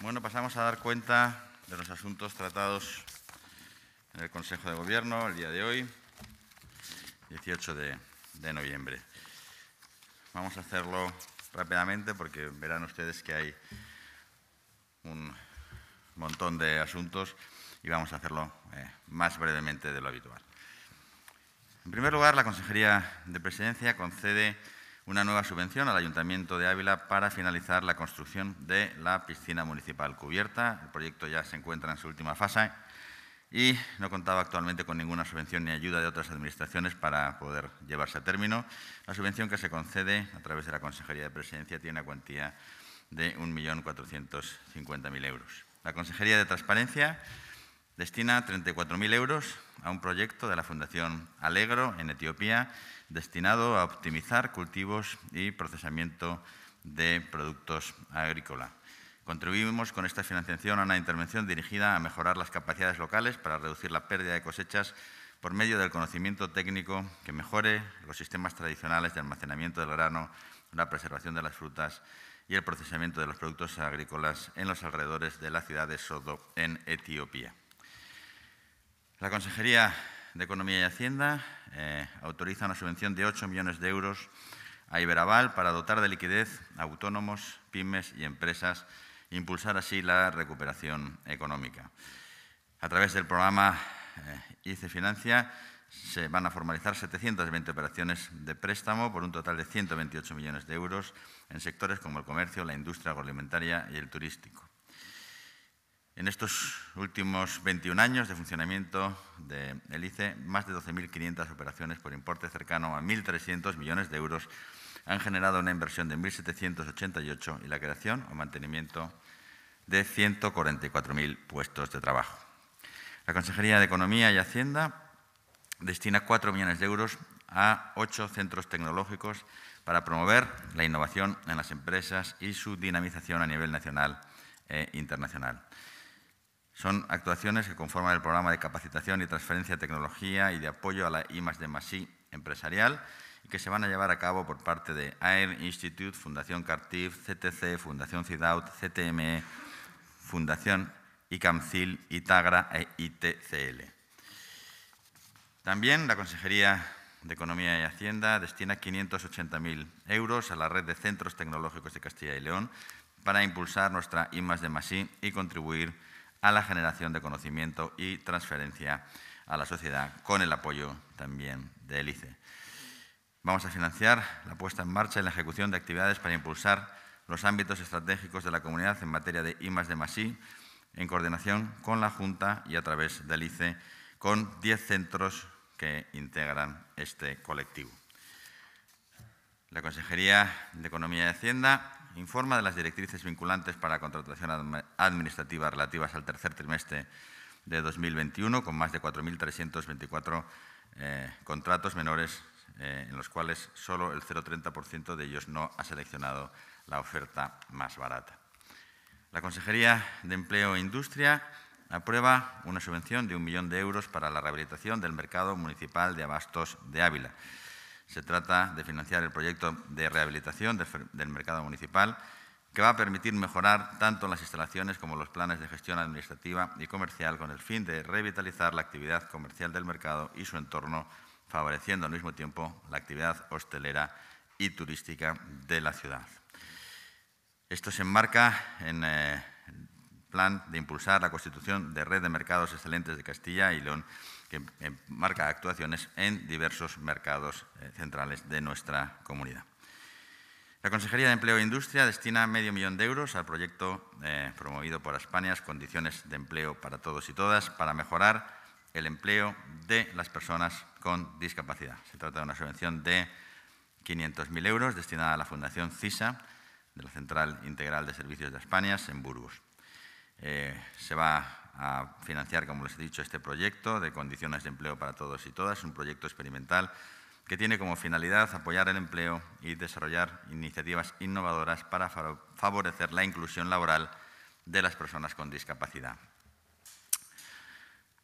Bueno, pasamos a dar cuenta de los asuntos tratados en el Consejo de Gobierno el día de hoy, 18 de, noviembre. Vamos a hacerlo rápidamente porque verán ustedes que hay un montón de asuntos y vamos a hacerlo eh, más brevemente de lo habitual. En primer lugar, la Consejería de Presidencia concede una nueva subvención al Ayuntamiento de Ávila para finalizar la construcción de la piscina municipal cubierta. El proyecto ya se encuentra en su última fase y no contaba actualmente con ninguna subvención ni ayuda de otras administraciones para poder llevarse a término. La subvención que se concede a través de la Consejería de Presidencia tiene una cuantía de 1.450.000 euros. La Consejería de Transparencia Destina 34.000 euros a un proyecto de la Fundación Alegro en Etiopía destinado a optimizar cultivos y procesamiento de productos agrícolas. Contribuimos con esta financiación a una intervención dirigida a mejorar las capacidades locales para reducir la pérdida de cosechas por medio del conocimiento técnico que mejore los sistemas tradicionales de almacenamiento del grano, la preservación de las frutas y el procesamiento de los productos agrícolas en los alrededores de la ciudad de Sodo, en Etiopía. La Consejería de Economía y Hacienda eh, autoriza una subvención de 8 millones de euros a Iberaval para dotar de liquidez a autónomos, pymes y empresas, e impulsar así la recuperación económica. A través del programa eh, ICE Financia se van a formalizar 720 operaciones de préstamo por un total de 128 millones de euros en sectores como el comercio, la industria agroalimentaria y el turístico. En estos últimos 21 años de funcionamiento del ICE más de 12.500 operaciones por importe cercano a 1.300 millones de euros han generado una inversión de 1.788 y la creación o mantenimiento de 144.000 puestos de trabajo. La Consejería de Economía y Hacienda destina 4 millones de euros a ocho centros tecnológicos para promover la innovación en las empresas y su dinamización a nivel nacional e internacional. Son actuaciones que conforman el programa de capacitación y transferencia de tecnología y de apoyo a la I de Masí empresarial y que se van a llevar a cabo por parte de AER Institute, Fundación Cartif, CTC, Fundación CIDAUT, CTME, Fundación ICAMCIL, ITAGRA e ITCL. También la Consejería de Economía y Hacienda destina 580.000 euros a la red de centros tecnológicos de Castilla y León para impulsar nuestra I de Masí y contribuir a la generación de conocimiento y transferencia a la sociedad, con el apoyo también de ICE. Vamos a financiar la puesta en marcha y la ejecución de actividades para impulsar los ámbitos estratégicos de la comunidad en materia de I, de Masí, en coordinación con la Junta y a través del ICE, con 10 centros que integran este colectivo. La Consejería de Economía y Hacienda informa de las directrices vinculantes para contratación administrativa relativas al tercer trimestre de 2021, con más de 4.324 eh, contratos menores, eh, en los cuales solo el 0,30% de ellos no ha seleccionado la oferta más barata. La Consejería de Empleo e Industria aprueba una subvención de un millón de euros para la rehabilitación del mercado municipal de abastos de Ávila. Se trata de financiar el proyecto de rehabilitación del mercado municipal que va a permitir mejorar tanto las instalaciones como los planes de gestión administrativa y comercial con el fin de revitalizar la actividad comercial del mercado y su entorno, favoreciendo al mismo tiempo la actividad hostelera y turística de la ciudad. Esto se enmarca en eh, el plan de impulsar la constitución de red de mercados excelentes de Castilla y León que eh, marca actuaciones en diversos mercados eh, centrales de nuestra comunidad. La Consejería de Empleo e Industria destina medio millón de euros al proyecto eh, promovido por Aspanias, Condiciones de Empleo para Todos y Todas, para mejorar el empleo de las personas con discapacidad. Se trata de una subvención de 500.000 euros destinada a la Fundación CISA, de la Central Integral de Servicios de España en Burgos. se va a financiar, como les he dicho, este proyecto de condiciones de empleo para todos y todas, un proyecto experimental que tiene como finalidad apoyar el empleo y desarrollar iniciativas innovadoras para favorecer la inclusión laboral de las personas con discapacidad.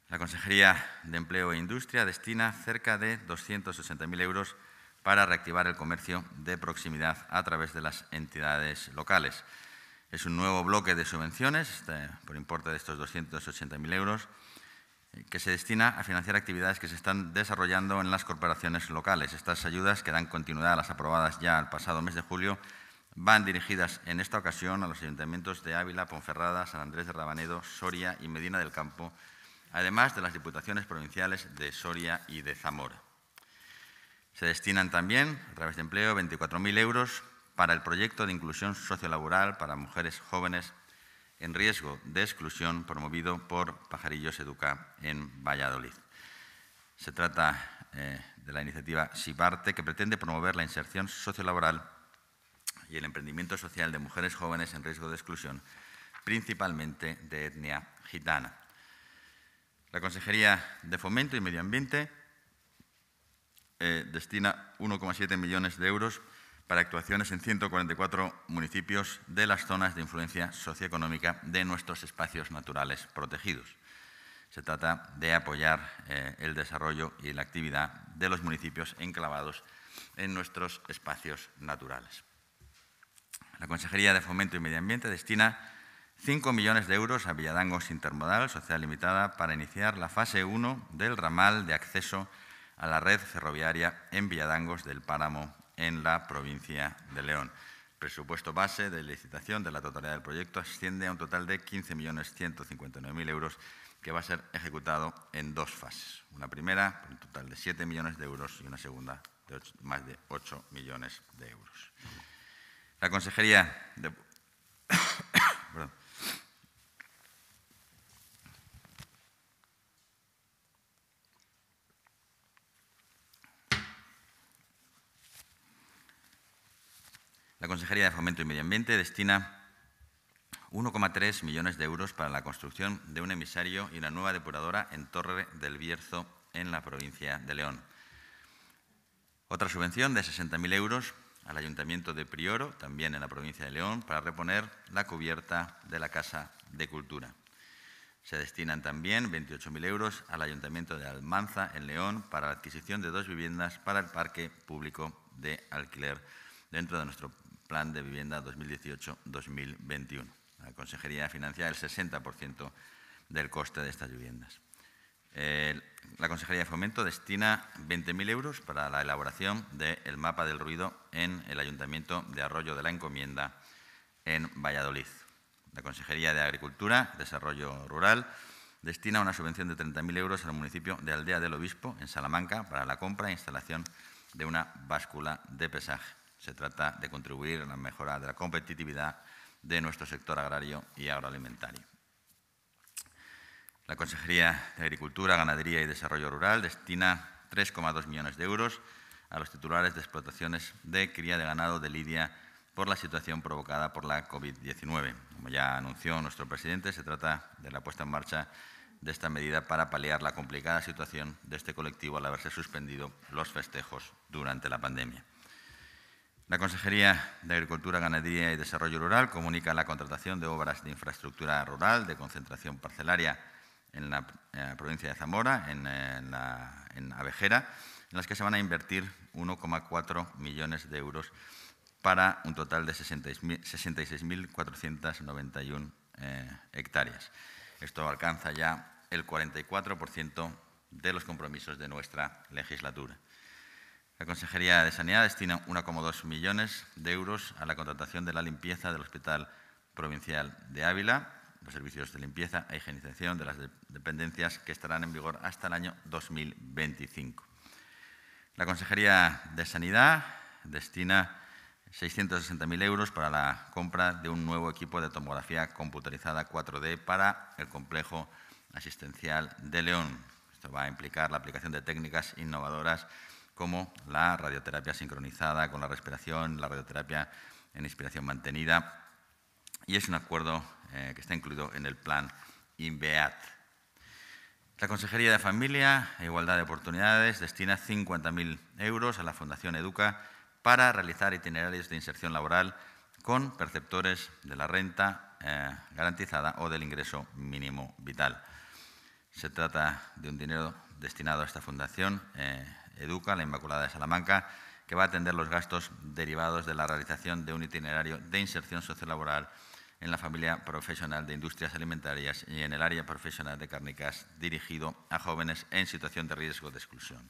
La Consejería de Empleo e Industria destina cerca de 260.000 euros para reactivar el comercio de proximidad a través de las entidades locales. Es un nuevo bloque de subvenciones este, por importe de estos 280.000 euros eh, que se destina a financiar actividades que se están desarrollando en las corporaciones locales. Estas ayudas, que dan continuidad a las aprobadas ya el pasado mes de julio, van dirigidas en esta ocasión a los ayuntamientos de Ávila, Ponferrada, San Andrés de Rabanedo, Soria y Medina del Campo, además de las diputaciones provinciales de Soria y de Zamora. Se destinan también, a través de empleo, 24.000 euros para el proyecto de inclusión sociolaboral para mujeres jóvenes en riesgo de exclusión promovido por Pajarillos Educa en Valladolid. Se trata eh, de la iniciativa SIPARTE que pretende promover la inserción sociolaboral y el emprendimiento social de mujeres jóvenes en riesgo de exclusión, principalmente de etnia gitana. La Consejería de Fomento y Medio Ambiente eh, destina 1,7 millones de euros para actuaciones en 144 municipios de las zonas de influencia socioeconómica de nuestros espacios naturales protegidos. Se trata de apoyar eh, el desarrollo y la actividad de los municipios enclavados en nuestros espacios naturales. La Consejería de Fomento y Medio Ambiente destina 5 millones de euros a Villadangos Intermodal Sociedad Limitada para iniciar la fase 1 del ramal de acceso a la red ferroviaria en Villadangos del Páramo en la provincia de León. Presupuesto base de licitación de la totalidad del proyecto asciende a un total de 15.159.000 euros que va a ser ejecutado en dos fases. Una primera, un total de 7 millones de euros, y una segunda, de más de 8 millones de euros. La Consejería de La Consejería de Fomento y Medio Ambiente destina 1,3 millones de euros para la construcción de un emisario y una nueva depuradora en Torre del Bierzo, en la provincia de León. Otra subvención de 60.000 euros al Ayuntamiento de Prioro, también en la provincia de León, para reponer la cubierta de la Casa de Cultura. Se destinan también 28.000 euros al Ayuntamiento de Almanza, en León, para la adquisición de dos viviendas para el parque público de alquiler dentro de nuestro Plan de Vivienda 2018-2021. La Consejería financia el 60% del coste de estas viviendas. la Consejería de Fomento destina 20.000 euros para la elaboración del mapa del ruido en el Ayuntamiento de Arroyo de la Encomienda, en Valladolid. La Consejería de Agricultura, Desarrollo Rural, destina una subvención de 30.000 euros al municipio de Aldea del Obispo, en Salamanca, para la compra e instalación de una báscula de pesaje. Se trata de contribuir a la mejora de la competitividad de nuestro sector agrario y agroalimentario. La Consejería de Agricultura, Ganadería y Desarrollo Rural destina 3,2 millones de euros a los titulares de explotaciones de cría de ganado de lidia por la situación provocada por la COVID-19. Como ya anunció nuestro presidente, se trata de la puesta en marcha de esta medida para paliar la complicada situación de este colectivo al haberse suspendido los festejos durante la pandemia. La Consejería de Agricultura, Ganadería y Desarrollo Rural comunica la contratación de obras de infraestructura rural de concentración parcelaria en la provincia de Zamora, en, Avejera, en en las que se van a invertir 1,4 millones de euros para un total de 66.491 eh, hectáreas. Esto alcanza ya el 44% de los compromisos de nuestra legislatura. La Consejería de Sanidad destina 1,2 millones de euros a la contratación de la limpieza del Hospital Provincial de Ávila, los servicios de limpieza e higienización de las dependencias que estarán en vigor hasta el año 2025. La Consejería de Sanidad destina 660.000 euros para la compra de un nuevo equipo de tomografía computarizada 4D para el complejo asistencial de León. Esto va a implicar la aplicación de técnicas innovadoras como la radioterapia sincronizada con la respiración, la radioterapia en inspiración mantenida, y es un acuerdo eh, que está incluido en el plan INVEAT. La Consejería de Familia e Igualdad de Oportunidades destina 50.000 euros a la Fundación Educa para realizar itinerarios de inserción laboral con perceptores de la renta eh, garantizada o del ingreso mínimo vital. Se trata de un dinero destinado a esta fundación eh, Educa, la Inmaculada de Salamanca, que va a atender los gastos derivados de la realización de un itinerario de inserción sociolaboral en la familia profesional de industrias alimentarias y en el área profesional de cárnicas dirigido a jóvenes en situación de riesgo de exclusión.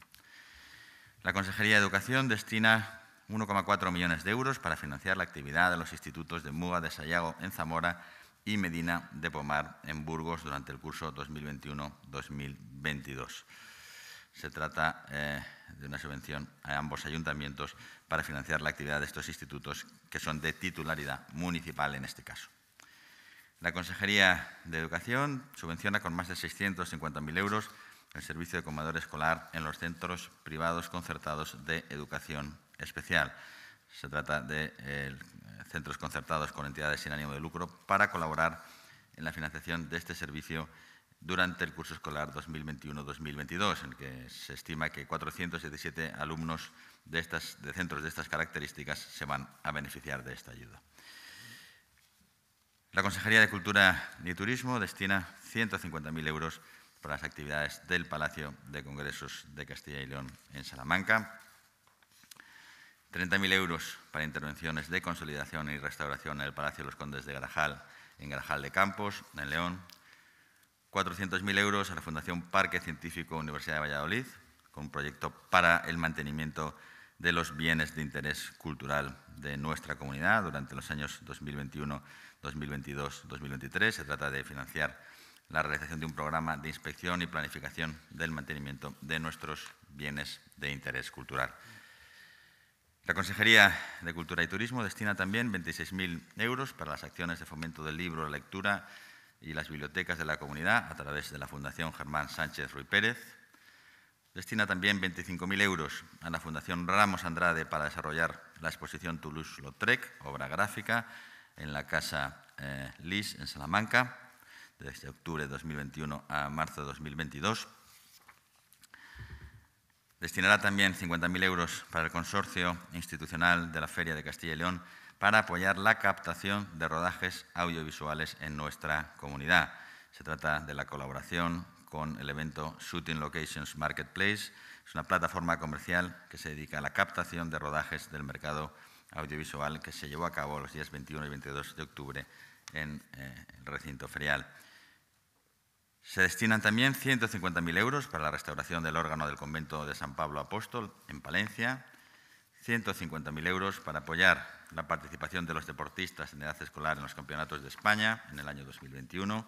La Consejería de Educación destina 1,4 millones de euros para financiar la actividad de los institutos de Muga de Sayago en Zamora y Medina de Pomar en Burgos durante el curso 2021-2022. Se trata eh, de una subvención a ambos ayuntamientos para financiar la actividad de estos institutos, que son de titularidad municipal en este caso. La Consejería de Educación subvenciona con más de 650.000 euros el servicio de comedor escolar en los centros privados concertados de educación especial. Se trata de centros concertados con entidades sin ánimo de lucro para colaborar en la financiación de este servicio durante el curso escolar 2021-2022, en el que se estima que 417 alumnos de, de centros de estas características se van a beneficiar de esta ayuda. La Consejería de Cultura y Turismo destina 150.000 euros para las actividades del Palacio de Congresos de Castilla y León en Salamanca, 30.000 euros para intervenciones de consolidación y restauración en el Palacio de los Condes de Garajal, en Garajal de Campos, en León, 400.000 euros a la Fundación Parque Científico Universidad de Valladolid, con un proyecto para el mantenimiento de los bienes de interés cultural de nuestra comunidad durante los años 2021, 2022, 2023. Se trata de financiar la realización de un programa de inspección y planificación del mantenimiento de nuestros bienes de interés cultural. La Consejería de Cultura y Turismo destina también 26.000 euros para las acciones de fomento del libro, la lectura y las bibliotecas de la comunidad a través de la Fundación Germán Sánchez Ruy Pérez. Destina también 25.000 euros a la Fundación Ramos Andrade para desarrollar la exposición Toulouse-Lautrec, obra gráfica, en la Casa eh, Lis, en Salamanca, desde octubre de 2021 a marzo de 2022. Destinará también 50.000 euros para el Consorcio Institucional de la Feria de Castilla y León para apoyar la captación de rodajes audiovisuales en nuestra comunidad. Se trata de la colaboración con el evento Shooting Locations Marketplace. Es una plataforma comercial que se dedica a la captación de rodajes del mercado audiovisual que se llevó a cabo los días 21 y 22 de octubre en eh, el recinto ferial. Se destinan también 150.000 euros para la restauración del órgano del convento de San Pablo Apóstol en Palencia, 150.000 euros para apoyar la participación de los deportistas en edad escolar en los campeonatos de España en el año 2021,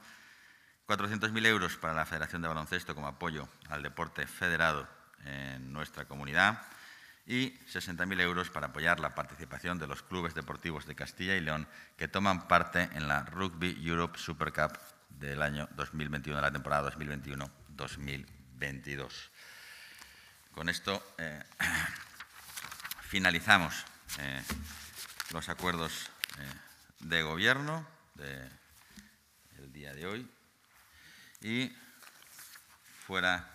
400.000 euros para la Federación de Baloncesto como apoyo al deporte federado en nuestra comunidad y 60.000 euros para apoyar la participación de los clubes deportivos de Castilla y León que toman parte en la Rugby Europe Super Cup del año 2021, de la temporada 2021-2022. Con esto eh, finalizamos eh, los acuerdos eh, de gobierno del día de hoy y fuera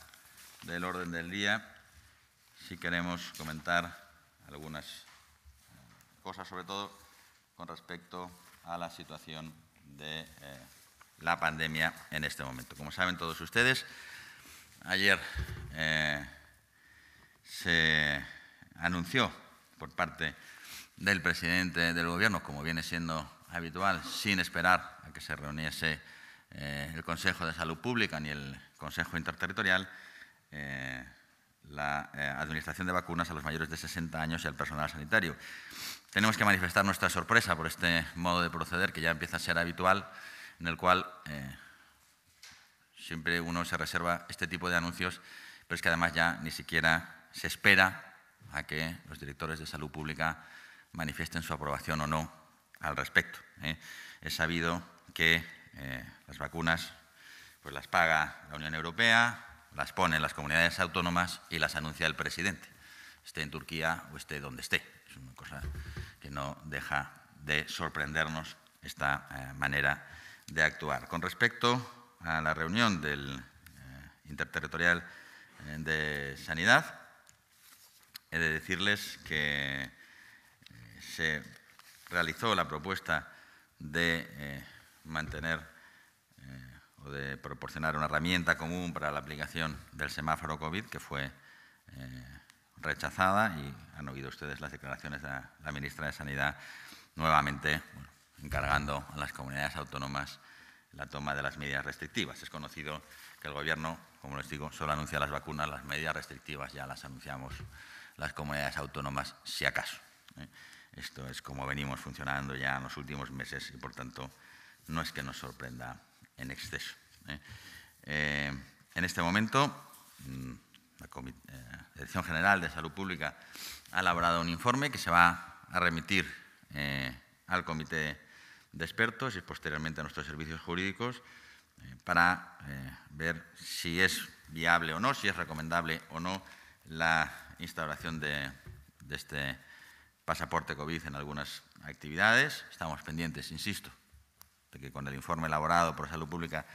del orden del día, si queremos comentar algunas eh, cosas, sobre todo con respecto a la situación de eh, la pandemia en este momento. Como saben todos ustedes, ayer se anunció por parte del presidente del gobierno, como viene siendo habitual, sin esperar a que se reuniese eh, el Consejo de Salud Pública ni el Consejo Interterritorial, eh, la eh, administración de vacunas a los mayores de 60 años y al personal sanitario. Tenemos que manifestar nuestra sorpresa por este modo de proceder que ya empieza a ser habitual, en el cual siempre uno se reserva este tipo de anuncios, pero es que además ya ni siquiera se espera a que los directores de salud pública manifiesten su aprobación o no al respecto. ¿eh? Es sabido que eh, las vacunas pues las paga la Unión Europea, las pone las comunidades autónomas y las anuncia el presidente, esté en Turquía o esté donde esté. Es una cosa que no deja de sorprendernos esta eh, manera de actuar. Con respecto a la reunión del Interterritorial de Sanidad, he de decirles que se realizó la propuesta de eh, mantener eh, o de proporcionar una herramienta común para la aplicación del semáforo COVID, que fue eh, rechazada y han oído ustedes las declaraciones de la, ministra de Sanidad nuevamente encargando a las comunidades autónomas la toma de las medidas restrictivas. Es conocido que el Gobierno, como les digo, solo anuncia las vacunas, las medidas restrictivas ya las anunciamos las comunidades autónomas, si acaso. Esto es como venimos funcionando ya en los últimos meses y, por tanto, no es que nos sorprenda en exceso. ¿eh? Eh, en este momento, mm, eh, la Dirección General de Salud Pública ha elaborado un informe que se va a remitir al Comité de Expertos y posteriormente a nuestros servicios jurídicos para ver si es viable o no, si es recomendable o no la instauración de, de este pasaporte COVID en algunas actividades. Estamos pendientes, insisto, de que con el informe elaborado por Salud Pública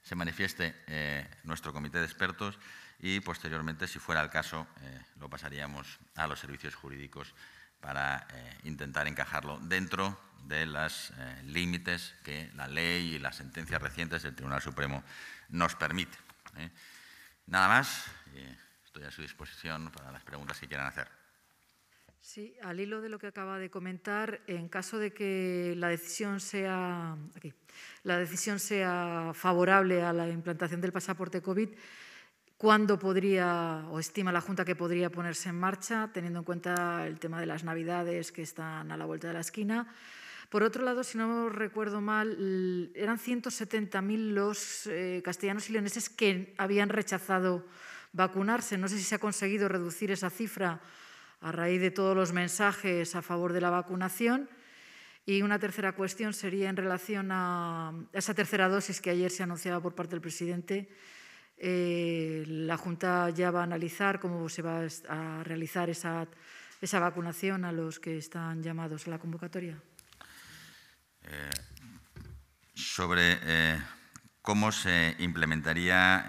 se manifieste eh, nuestro comité de expertos y posteriormente, si fuera el caso, eh, lo pasaríamos a los servicios jurídicos para eh, intentar encajarlo dentro de los límites que la ley y las sentencias recientes del Tribunal Supremo nos permite. Nada más, estoy a su disposición para las preguntas que quieran hacer. Sí, al hilo de lo que acaba de comentar, en caso de que la decisión sea, la decisión sea favorable a la implantación del pasaporte COVID, ¿cuándo podría o estima la Junta que podría ponerse en marcha, teniendo en cuenta el tema de las Navidades que están a la vuelta de la esquina? Por otro lado, si no recuerdo mal, eran 170.000 los eh, castellanos y leoneses que habían rechazado vacunarse. No sé si se ha conseguido reducir esa cifra a raíz de todos los mensajes a favor de la vacunación. Y una tercera cuestión sería en relación a esa tercera dosis que ayer se anunciaba por parte del presidente. Eh, la Junta ya va a analizar cómo se va a realizar esa, vacunación a los que están llamados a la convocatoria. Eh, sobre eh, cómo se implementaría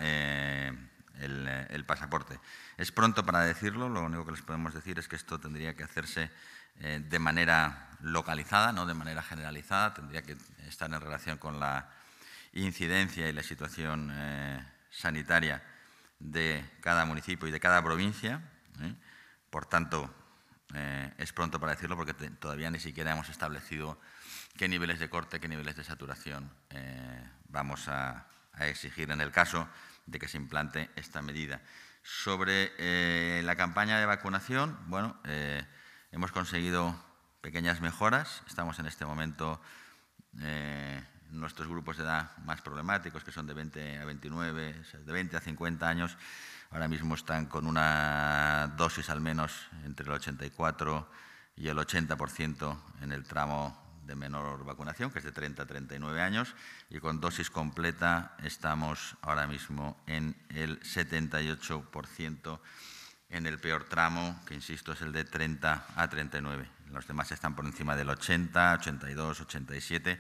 el pasaporte. Es pronto para decirlo, lo único que les podemos decir es que esto tendría que hacerse eh, de manera localizada, no de manera generalizada, tendría que estar en relación con la incidencia y la situación eh, sanitaria de cada municipio y de cada provincia. ¿eh? Por tanto, es pronto para decirlo porque todavía ni siquiera hemos establecido qué niveles de corte, qué niveles de saturación vamos a exigir en el caso de que se implante esta medida. Sobre eh, la campaña de vacunación, bueno, eh, hemos conseguido pequeñas mejoras. Estamos en este momento eh, nuestros grupos de edad más problemáticos, que son de 20 a 29, de 20 a 50 años, ahora mismo están con una dosis al menos entre el 84 y el 80% en el tramo de menor vacunación, que es de 30 a 39 años, y con dosis completa estamos ahora mismo en el 78% en el peor tramo, que insisto es el de 30 a 39. Los demás están por encima del 80, 82, 87,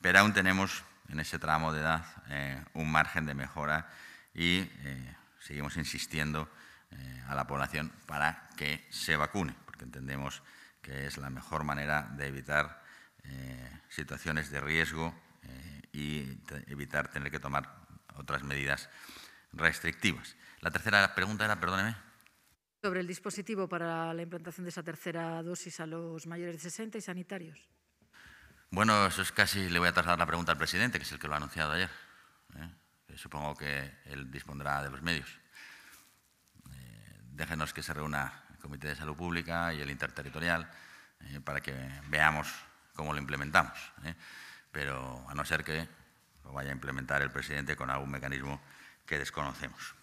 pero aún tenemos en ese tramo de edad eh, un margen de mejora y eh, seguimos insistiendo eh, a la población para que se vacune, porque entendemos que es la mejor manera de evitar eh, situaciones de riesgo eh, y evitar tener que tomar otras medidas restrictivas. La tercera pregunta era, perdóneme. Sobre el dispositivo para la implantación de esa tercera dosis a los mayores de 60 y sanitarios. Bueno, eso es casi, le voy a trasladar la pregunta al presidente, que es el que lo ha anunciado ayer. Eh. Supongo que él dispondrá de los medios. déjenos que se reúna el Comité de Salud Pública y el Interterritorial para que veamos cómo lo implementamos. ¿eh? Pero a no ser que lo vaya a implementar el presidente con algún mecanismo que desconocemos.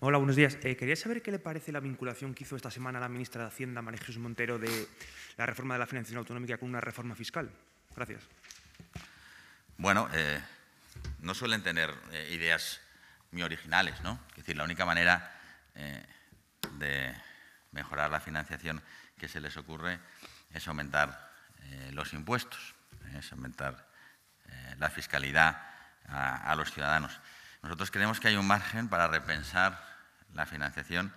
Hola, buenos días. Eh, quería saber qué le parece la vinculación que hizo esta semana la ministra de Hacienda, María Jesús Montero, de la reforma de la financiación autonómica con una reforma fiscal. Gracias. Bueno, eh, no suelen tener ideas muy originales, ¿no? Es decir, la única manera de mejorar la financiación que se les ocurre es aumentar eh, los impuestos, es aumentar eh, la fiscalidad a, los ciudadanos. Nosotros creemos que hay un margen para repensar la financiación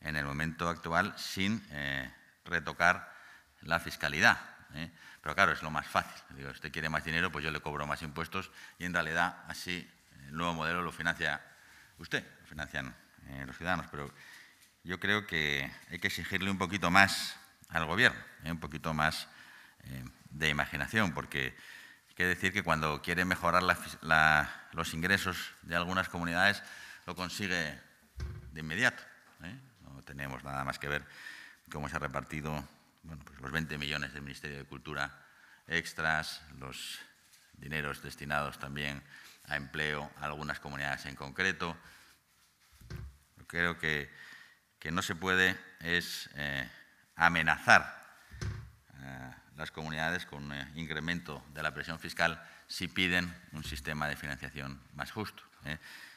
en el momento actual sin eh, retocar la fiscalidad. Pero claro, es lo más fácil. Digo, usted quiere más dinero, pues yo le cobro más impuestos y en realidad así el nuevo modelo lo financia usted, lo financian los ciudadanos. Pero yo creo que hay que exigirle un poquito más al Gobierno, ¿eh? un poquito más eh, de imaginación, porque hay que decir que cuando quiere mejorar los ingresos de algunas comunidades, lo consigue de inmediato. ¿eh? No tenemos nada más que ver cómo se ha repartido pues los 20 millones del Ministerio de Cultura extras, los dineros destinados también a empleo a algunas comunidades en concreto. creo que que no se puede es eh, amenazar a eh, las comunidades con eh, incremento de la presión fiscal si piden un sistema de financiación más justo.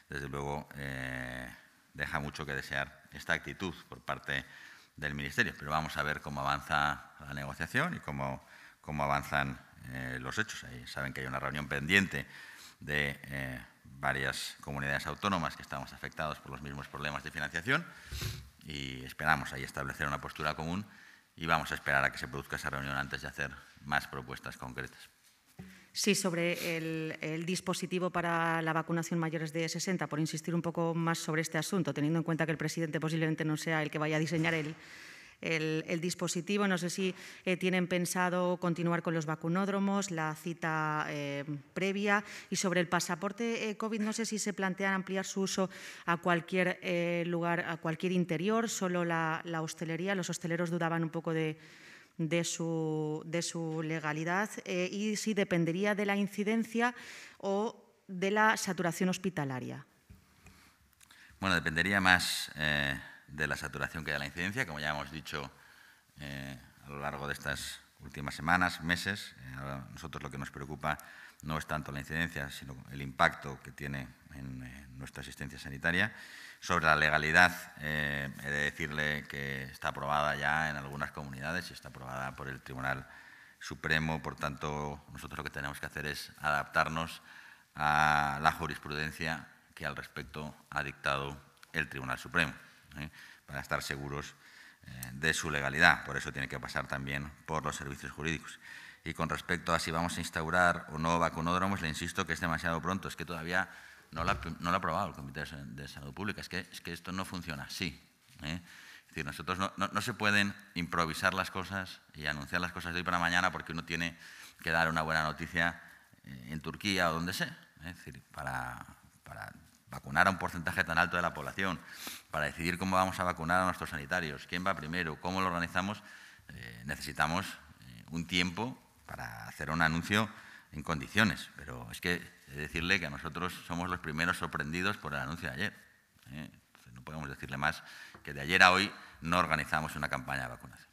Desde luego, deja mucho que desear esta actitud por parte del Ministerio, pero vamos a ver cómo avanza la negociación y cómo, cómo avanzan los hechos. Ahí saben que hay una reunión pendiente de varias comunidades autónomas que estamos afectados por los mismos problemas de financiación y esperamos ahí establecer una postura común y vamos a esperar a que se produzca esa reunión antes de hacer más propuestas concretas. Sí, sobre el, dispositivo para la vacunación mayores de 60, por insistir un poco más sobre este asunto, teniendo en cuenta que el presidente posiblemente no sea el que vaya a diseñar el, el, dispositivo. No sé si eh, tienen pensado continuar con los vacunódromos, la cita eh, previa y sobre el pasaporte eh, COVID. No sé si se plantean ampliar su uso a cualquier lugar, a cualquier interior, solo la, hostelería. Los hosteleros dudaban un poco de, su, de su, legalidad y si dependería de la incidencia o de la saturación hospitalaria. Bueno, dependería más de la saturación que da la incidencia, como ya hemos dicho eh, a lo largo de estas últimas semanas, meses. Eh, nosotros lo que nos preocupa no es tanto la incidencia, sino el impacto que tiene en eh, nuestra asistencia sanitaria. Sobre la legalidad, he de decirle que está aprobada ya en algunas comunidades y está aprobada por el Tribunal Supremo. Por tanto, nosotros lo que tenemos que hacer es adaptarnos a la jurisprudencia que al respecto ha dictado el Tribunal Supremo. ¿eh? para estar seguros eh, de su legalidad. Por eso tiene que pasar también por los servicios jurídicos. Y con respecto a si vamos a instaurar o no vacunódromos, le insisto que es demasiado pronto. Es que todavía no lo ha, no aprobado el Comité de Salud Pública. Es que, es que esto no funciona así. ¿eh? Es decir, nosotros no, se pueden improvisar las cosas y anunciar las cosas de hoy para mañana porque uno tiene que dar una buena noticia en Turquía o donde sea. Es decir, para, para vacunar a un porcentaje tan alto de la población, para decidir cómo vamos a vacunar a nuestros sanitarios, quién va primero, cómo lo organizamos, eh, necesitamos eh, un tiempo para hacer un anuncio en condiciones. Pero es que decirle que a nosotros somos los primeros sorprendidos por el anuncio de ayer. ¿eh? no podemos decirle más que de ayer a hoy no organizamos una campaña de vacunación.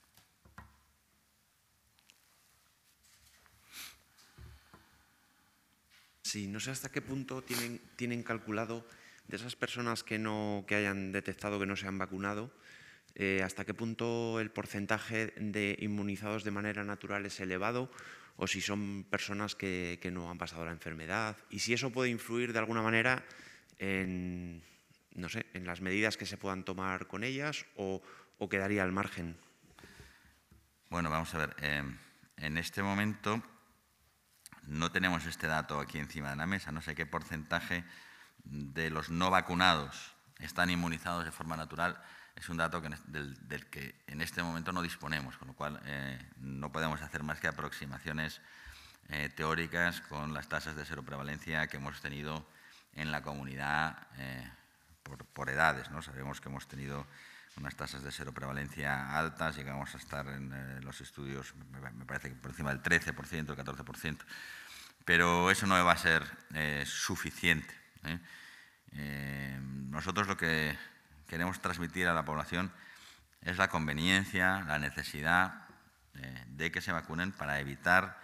Sí, no sé hasta qué punto tienen, calculado de esas personas que, no, que hayan detectado que no se han vacunado, eh, hasta qué punto el porcentaje de inmunizados de manera natural es elevado o si son personas que, no han pasado la enfermedad y si eso puede influir de alguna manera en, no sé, en las medidas que se puedan tomar con ellas o, quedaría al margen. Bueno, vamos a ver. Eh, en este momento no tenemos este dato aquí encima de la mesa, no sé qué porcentaje de los no vacunados están inmunizados de forma natural, es un dato del, que en este momento no disponemos, con lo cual eh, no podemos hacer más que aproximaciones eh, teóricas con las tasas de seroprevalencia que hemos tenido en la comunidad eh, por, edades. Sabemos que hemos tenido unas tasas de seroprevalencia altas, llegamos a estar en los estudios, me parece que por encima del 13%, el 14% pero eso no va a ser eh, suficiente. ¿eh? Eh, nosotros lo que queremos transmitir a la población es la conveniencia, la necesidad de que se vacunen para evitar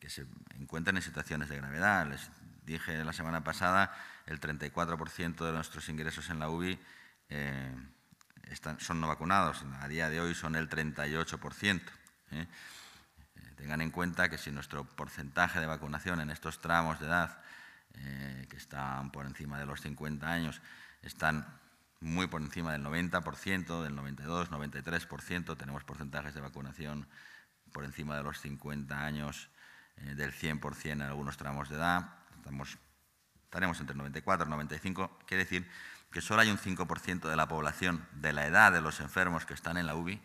que se encuentren en situaciones de gravedad. Les dije la semana pasada, el 34% de nuestros ingresos en la UBI están, son no vacunados. A día de hoy son el 38% tengan en cuenta que si nuestro porcentaje de vacunación en estos tramos de edad, eh, que están por encima de los 50 años, están muy por encima del 90%, del 92, 93%, tenemos porcentajes de vacunación por encima de los 50 años, eh, del 100% en algunos tramos de edad, estamos, estaremos entre 94 y 95, quiere decir que solo hay un 5% de la población de la edad de los enfermos que están en la UBI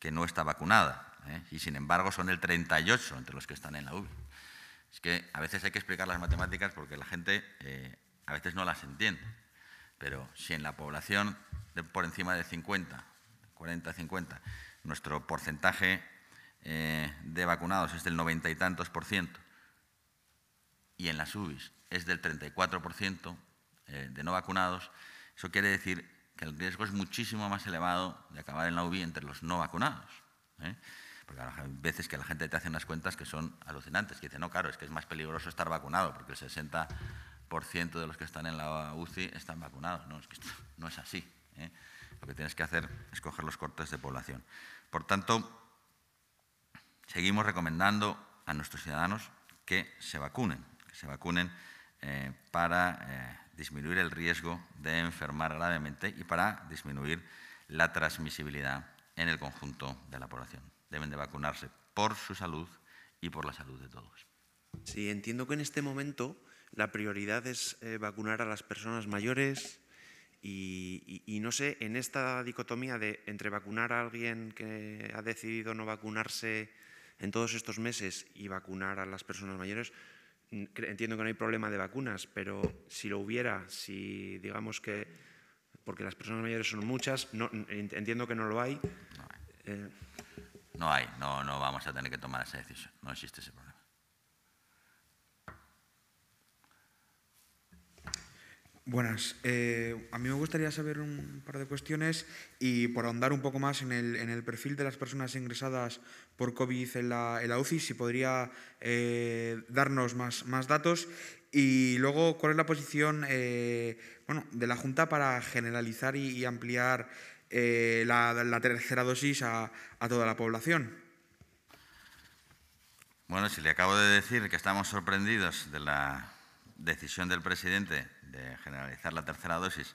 que no está vacunada. ¿eh? y sin embargo son el 38 entre los que están en la UBI. Es que a veces hay que explicar las matemáticas porque la gente eh, a veces no las entiende. Pero si en la población por encima de 50, 40, 50, nuestro porcentaje eh, de vacunados es del 90 y tantos por ciento y en las UBIs es del 34 por ciento de no vacunados, eso quiere decir que el riesgo es muchísimo más elevado de acabar en la UBI entre los no vacunados hay veces que la gente te hace unas cuentas que son alucinantes, que dice no, claro, es que es más peligroso estar vacunado, porque el 60% de los que están en la UCI están vacunados. No, es que no es así. ¿eh? Lo que tienes que hacer es coger los cortes de población. Por tanto, seguimos recomendando a nuestros ciudadanos que se vacunen, que se vacunen eh, para eh, disminuir el riesgo de enfermar gravemente y para disminuir la transmisibilidad en el conjunto de la población deben de vacunarse por su salud y por la salud de todos. Sí, entiendo que en este momento la prioridad es eh, vacunar a las personas mayores y, no sé, en esta dicotomía de entre vacunar a alguien que ha decidido no vacunarse en todos estos meses y vacunar a las personas mayores, entiendo que no hay problema de vacunas, pero si lo hubiera, si digamos que, porque las personas mayores son muchas, no, entiendo que no lo hay. Eh, no hay, no, no vamos a tener que tomar esa decisión. No existe ese problema. Buenas. Eh, a mí me gustaría saber un par de cuestiones y por ahondar un poco más en el, perfil de las personas ingresadas por COVID en la, UCI, si podría eh, darnos más, datos. Y luego, ¿cuál es la posición eh, de la Junta para generalizar y ampliar eh, la, tercera dosis a, toda la población. Bueno, si le acabo de decir que estamos sorprendidos de la decisión del presidente de generalizar la tercera dosis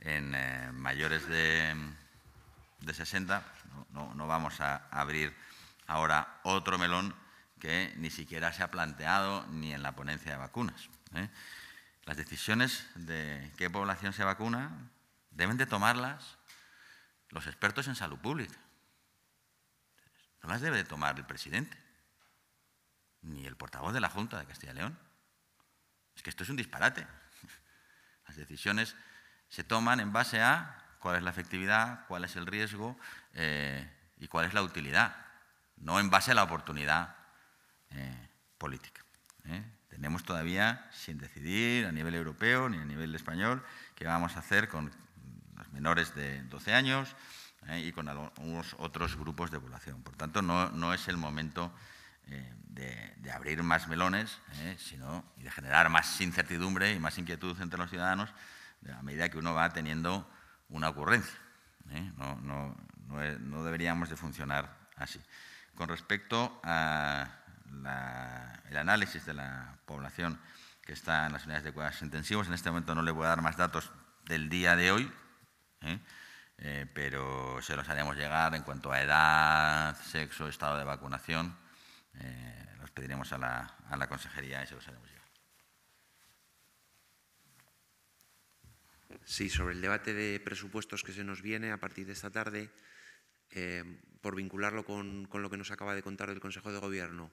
en eh, mayores de, 60, no, vamos a abrir ahora otro melón que ni siquiera se ha planteado ni en la ponencia de vacunas. ¿eh? Las decisiones de qué población se vacuna deben de tomarlas los expertos en salud pública. No las debe de tomar el presidente, ni el portavoz de la Junta de Castilla y León. Es que esto es un disparate. Las decisiones se toman en base a cuál es la efectividad, cuál es el riesgo eh, y cuál es la utilidad, no en base a la oportunidad eh, política. Eh. Tenemos todavía sin decidir a nivel europeo ni a nivel español qué vamos a hacer con menores de 12 años eh, y con algunos otros grupos de población. Por tanto, no, es el momento eh, de, abrir más melones eh, sino, de generar más incertidumbre y más inquietud entre los ciudadanos a medida que uno va teniendo una ocurrencia. No, no, deberíamos de funcionar así. Con respecto al análisis de la población que está en las unidades de cuidados intensivos. En este momento no le voy a dar más datos del día de hoy, ¿eh? Eh, pero se los haremos llegar en cuanto a edad, sexo, estado de vacunación. Eh, los pediremos a la, a la consejería y se los haremos llegar. Sí, sobre el debate de presupuestos que se nos viene a partir de esta tarde, por vincularlo con, con, lo que nos acaba de contar el Consejo de Gobierno,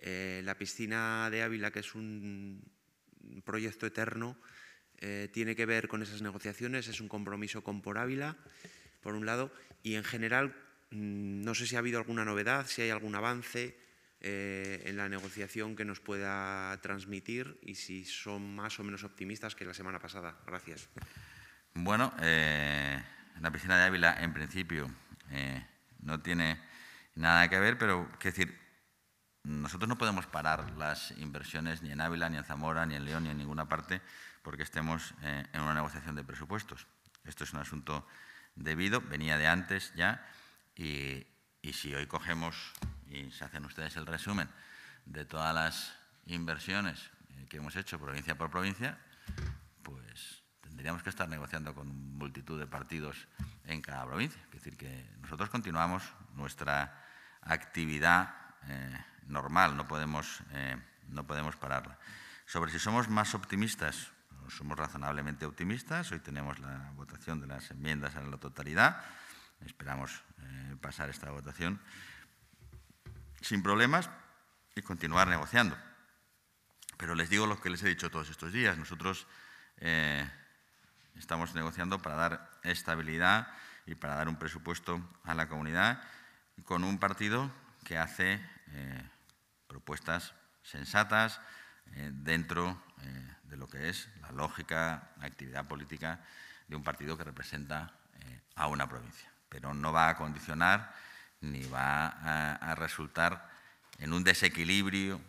la piscina de Ávila, que es un proyecto eterno, eh, tiene que ver con esas negociaciones, es un compromiso con Por Ávila, por un lado, y en general mm, no sé si ha habido alguna novedad, si hay algún avance eh, en la negociación que nos pueda transmitir y si son más o menos optimistas que la semana pasada. Gracias. Bueno, eh, la piscina de Ávila en principio no tiene nada que ver, pero es decir, nosotros no podemos parar las inversiones ni en Ávila, ni en Zamora, ni en León, ni en ninguna parte porque estemos eh, en una negociación de presupuestos. Esto es un asunto debido, venía de antes ya, y, si hoy cogemos y se hacen ustedes el resumen de todas las inversiones eh, que hemos hecho provincia por provincia, pues tendríamos que estar negociando con multitud de partidos en cada provincia. Es decir, que nosotros continuamos nuestra actividad eh, normal, no podemos, no podemos pararla. Sobre si somos más optimistas somos razonablemente optimistas. Hoy tenemos la votación de las enmiendas a la totalidad. Esperamos eh, pasar esta votación sin problemas y continuar negociando. Pero les digo lo que les he dicho todos estos días. Nosotros eh, estamos negociando para dar estabilidad y para dar un presupuesto a la comunidad con un partido que hace eh, propuestas sensatas, eh, dentro eh, de lo que es la lógica, la actividad política de un partido que representa eh, a una provincia. Pero no va a condicionar ni va a, resultar en un desequilibrio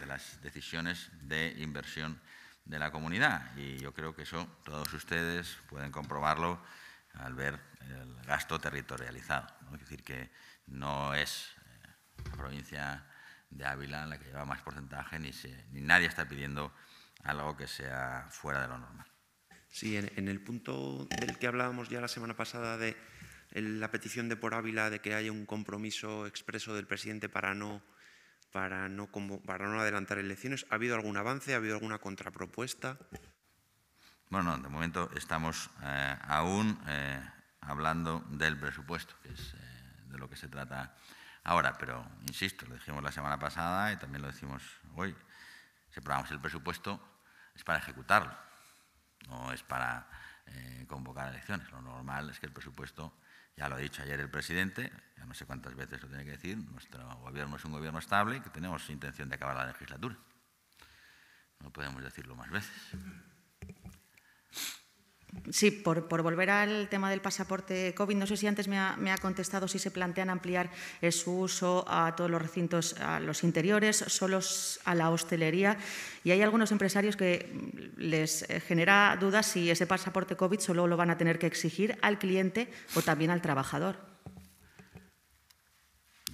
de las decisiones de inversión de la comunidad. Y yo creo que eso todos ustedes pueden comprobarlo al ver el gasto territorializado. Es decir, que no es la provincia de Ávila la que lleva más porcentaje, ni, nadie está pidiendo algo que sea fuera de lo normal. Sí, en, el punto del que hablábamos ya la semana pasada de la petición de por Ávila de que haya un compromiso expreso del presidente para no, para no, para no adelantar elecciones, ¿ha habido algún avance? ¿Ha habido alguna contrapropuesta? Bueno, no, de momento estamos eh, aún eh, hablando del presupuesto, que es eh, de lo que se trata Ahora, pero insisto, lo dijimos la semana pasada y también lo decimos hoy, si aprobamos el presupuesto es para ejecutarlo, no es para eh, convocar elecciones. Lo normal es que el presupuesto, ya lo ha dicho ayer el presidente, ya no sé cuántas veces lo tiene que decir, nuestro gobierno es un gobierno estable y que tenemos intención de acabar la legislatura. No podemos decirlo más veces. Sí, por, volver al tema del pasaporte COVID, no sé si antes me ha, contestado si se plantean ampliar su uso a todos los recintos, a los interiores, solos a la hostelería. Y hay algunos empresarios que mm, les eh, genera dudas si ese pasaporte COVID solo lo van a tener que exigir al cliente o también al trabajador.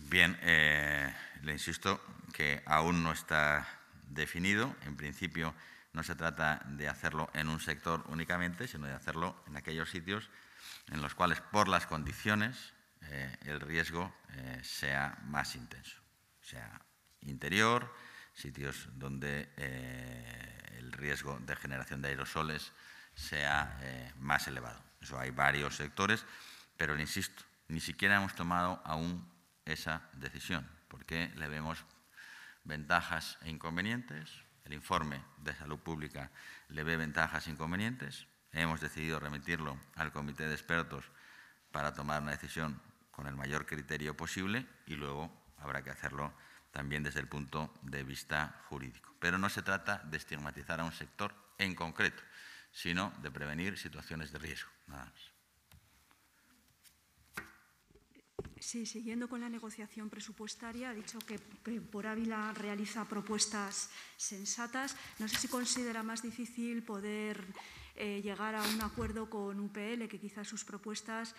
Bien, eh, le insisto que aún no está definido. En principio no se trata de hacerlo en un sector únicamente, sino de hacerlo en aquellos sitios en los cuales por las condiciones eh, el riesgo eh, sea más intenso. sea, interior, sitios donde eh, el riesgo de generación de aerosoles sea más elevado. Eso hay varios sectores, pero insisto, ni siquiera hemos tomado aún esa decisión, porque le vemos ventajas e inconvenientes, el informe de salud pública le ve ventajas e inconvenientes. Hemos decidido remitirlo al comité de expertos para tomar una decisión con el mayor criterio posible y luego habrá que hacerlo también desde el punto de vista jurídico. Pero no se trata de estigmatizar a un sector en concreto, sino de prevenir situaciones de riesgo, nada más. Sí, siguiendo con la negociación presupuestaria, ha dicho que, por Ávila realiza propuestas sensatas. No sé si considera más difícil poder eh, llegar a un acuerdo con UPL, que quizás sus propuestas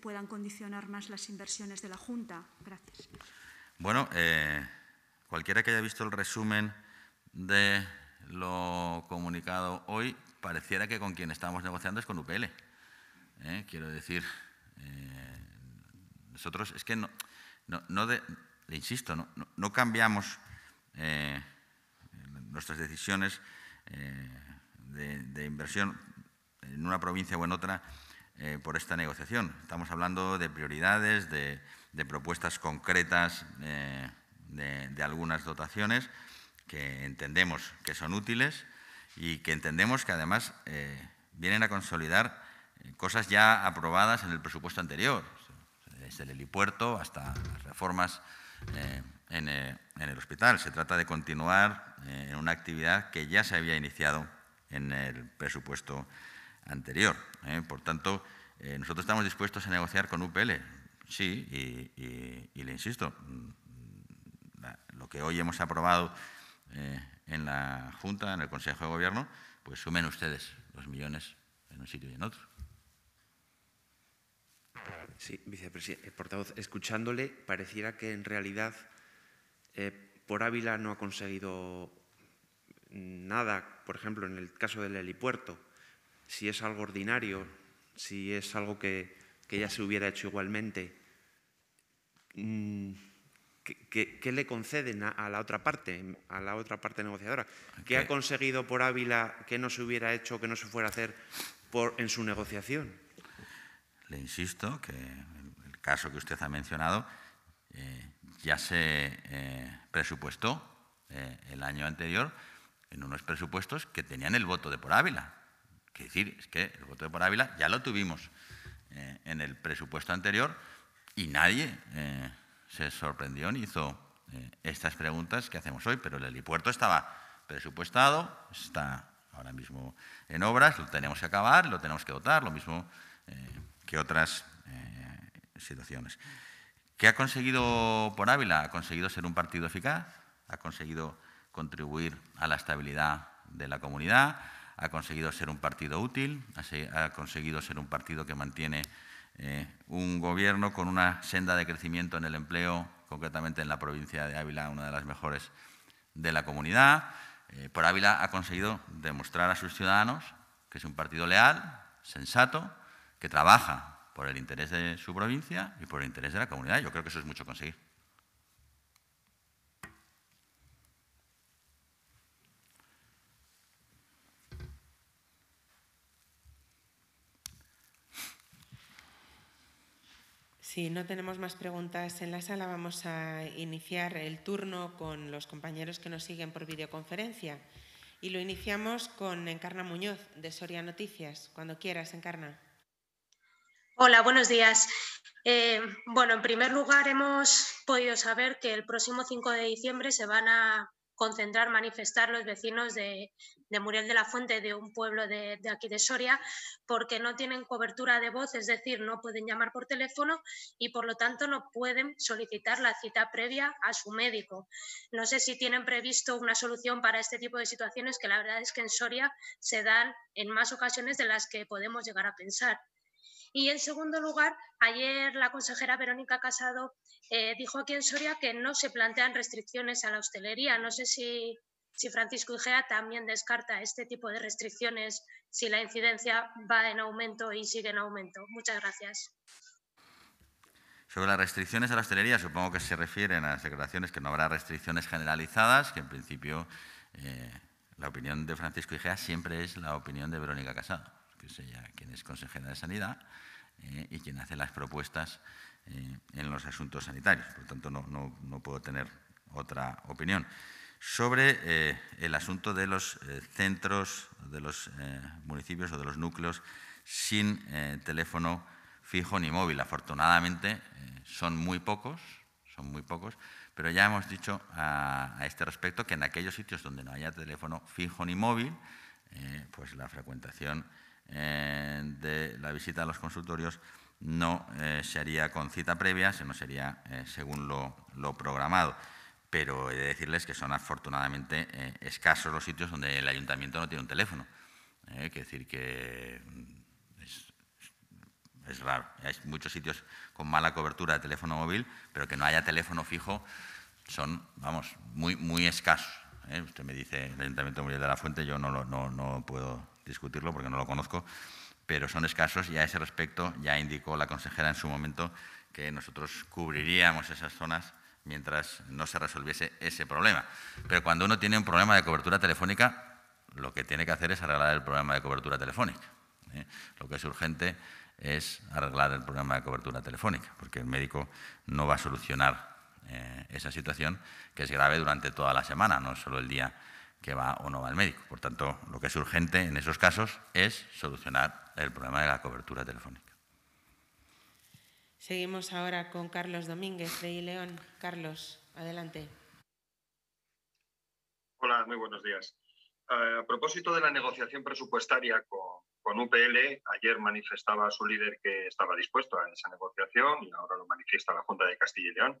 puedan condicionar más las inversiones de la Junta. Gracias. Bueno, eh, cualquiera que haya visto el resumen de lo comunicado hoy, pareciera que con quien estamos negociando es con UPL. ¿eh? quiero decir. Nosotros es que no, le insisto, no, cambiamos eh, nuestras decisiones eh, de, inversión en una provincia o en otra eh, por esta negociación. Estamos hablando de prioridades, de, propuestas concretas de, algunas dotaciones que entendemos que son útiles y que entendemos que además vienen a consolidar cosas ya aprobadas en el presupuesto anterior desde el helipuerto hasta las reformas eh, eh, en, el hospital. Se trata de continuar eh, en una actividad que ya se había iniciado en el presupuesto anterior. Por tanto, nosotros estamos dispuestos a negociar con UPL, sí, y, le insisto, mm, lo que hoy hemos aprobado en la Junta, en el Consejo de Gobierno, pues sumen ustedes los millones en un sitio y en otro. Sí, vicepresidente, eh, portavoz, escuchándole, pareciera que en realidad eh, por Ávila no ha conseguido nada, por ejemplo, en el caso del helipuerto. Si es algo ordinario, si es algo que, ya se hubiera hecho igualmente, mm, ¿qué, le conceden a, la otra parte, a la otra parte negociadora? ¿Qué ha conseguido por Ávila que no se hubiera hecho, que no se fuera a hacer por, en su negociación? insisto que el caso que usted ha mencionado eh, ya se eh, presupuestó eh, el año anterior en unos presupuestos que tenían el voto de por Ávila. Que decir, es que el voto de por Ávila ya lo tuvimos en el presupuesto anterior y nadie se sorprendió ni hizo estas preguntas que hacemos hoy. Pero el helipuerto estaba presupuestado, está ahora mismo en obras, lo tenemos que acabar, lo tenemos que votar, lo mismo otras eh, situaciones. ¿Qué ha conseguido por Ávila? Ha conseguido ser un partido eficaz, ha conseguido contribuir a la estabilidad de la comunidad, ha conseguido ser un partido útil, ha, conseguido ser un partido que mantiene eh, un gobierno con una senda de crecimiento en el empleo, concretamente en la provincia de Ávila, una de las mejores de la comunidad. Eh, por Ávila ha conseguido demostrar a sus ciudadanos que es un partido leal, sensato, que trabaja por el interés de su provincia y por el interés de la comunidad. Yo creo que eso es mucho conseguir. Si no tenemos más preguntas en la sala, vamos a iniciar el turno con los compañeros que nos siguen por videoconferencia. Y lo iniciamos con Encarna Muñoz, de Soria Noticias. Cuando quieras, Encarna. Hola, buenos días. Eh, bueno, en primer lugar, hemos podido saber que el próximo 5 de diciembre se van a concentrar, manifestar los vecinos de, Muriel de la Fuente, de un pueblo de, aquí de Soria, porque no tienen cobertura de voz, es decir, no pueden llamar por teléfono y por lo tanto no pueden solicitar la cita previa a su médico. No sé si tienen previsto una solución para este tipo de situaciones que la verdad es que en Soria se dan en más ocasiones de las que podemos llegar a pensar. Y en segundo lugar, ayer la consejera Verónica Casado eh, dijo aquí en Soria que no se plantean restricciones a la hostelería. No sé si, Francisco Igea también descarta este tipo de restricciones si la incidencia va en aumento y sigue en aumento. Muchas gracias. Sobre las restricciones a la hostelería, supongo que se refieren a las declaraciones que no habrá restricciones generalizadas, que en principio eh, la opinión de Francisco Igea siempre es la opinión de Verónica Casado quien es consejera de Sanidad eh, y quien hace las propuestas eh, en los asuntos sanitarios. Por lo tanto, no, puedo tener otra opinión. Sobre eh, el asunto de los centros, de los municipios o de los núcleos sin teléfono fijo ni móvil. Afortunadamente, son muy pocos, son muy pocos, pero ya hemos dicho a, este respecto que en aquellos sitios donde no haya teléfono fijo ni móvil, pues la frecuentación eh, de la visita a los consultorios no eh, se haría con cita previa, sino sería eh, según lo, programado pero he de decirles que son afortunadamente escasos los sitios donde el ayuntamiento no tiene un teléfono. Eh, que decir que mm, es, raro. Hay muchos sitios con mala cobertura de teléfono móvil, pero que no haya teléfono fijo son, vamos, muy, muy escasos. Usted me dice el ayuntamiento de de la Fuente, yo no, lo, no, no puedo discutirlo porque no lo conozco, pero son escasos y a ese respecto ya indicó la consejera en su momento que nosotros cubriríamos esas zonas mientras no se resolviese ese problema. Pero cuando uno tiene un problema de cobertura telefónica, lo que tiene que hacer es arreglar el problema de cobertura telefónica. ¿eh? Lo que es urgente es arreglar el problema de cobertura telefónica, porque el médico no va a solucionar eh, esa situación que es grave durante toda la semana, no solo el día que va o no va al médico. Por tanto, lo que es urgente en esos casos es solucionar el problema de la cobertura telefónica. Seguimos ahora con Carlos Domínguez de Ileón. Carlos, adelante. Hola, muy buenos días. Eh, a propósito de la negociación presupuestaria con, UPL, ayer manifestaba su líder que estaba dispuesto a esa negociación y ahora lo manifiesta la Junta de Castilla y León.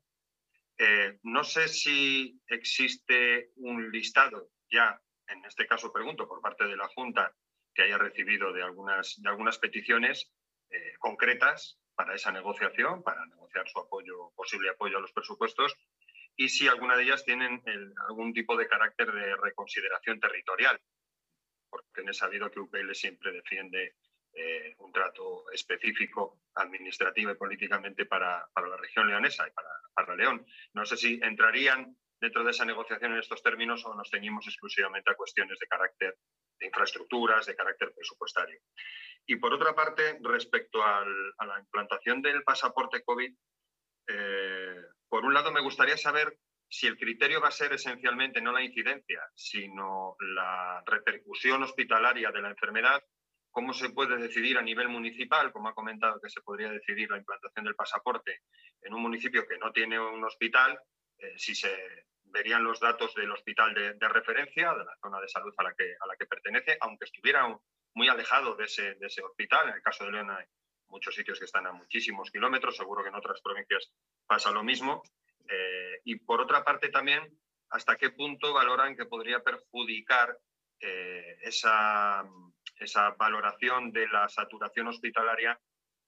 Eh, no sé si existe un listado ya, en este caso pregunto, por parte de la Junta que haya recibido de algunas, de algunas peticiones eh, concretas para esa negociación, para negociar su apoyo, posible apoyo a los presupuestos, y si alguna de ellas tienen algún tipo de carácter de reconsideración territorial, porque he sabido que UPL siempre defiende eh, un trato específico administrativo y políticamente para, para la región leonesa y para, para, León. No sé si entrarían dentro de esa negociación en estos términos o nos ceñimos exclusivamente a cuestiones de carácter de infraestructuras, de carácter presupuestario. Y por otra parte, respecto a la implantación del pasaporte COVID, eh, por un lado me gustaría saber si el criterio va a ser esencialmente no la incidencia, sino la repercusión hospitalaria de la enfermedad, cómo se puede decidir a nivel municipal, como ha comentado que se podría decidir la implantación del pasaporte en un municipio que no tiene un hospital, eh, si se verían los datos del hospital de, referencia, de la zona de salud a la que, pertenece, aunque estuviera muy alejado de ese, hospital. En el caso de León hay muchos sitios que están a muchísimos kilómetros, seguro que en otras provincias pasa lo mismo. Eh, y por otra parte también, ¿hasta qué punto valoran que podría perjudicar eh, esa, valoración de la saturación hospitalaria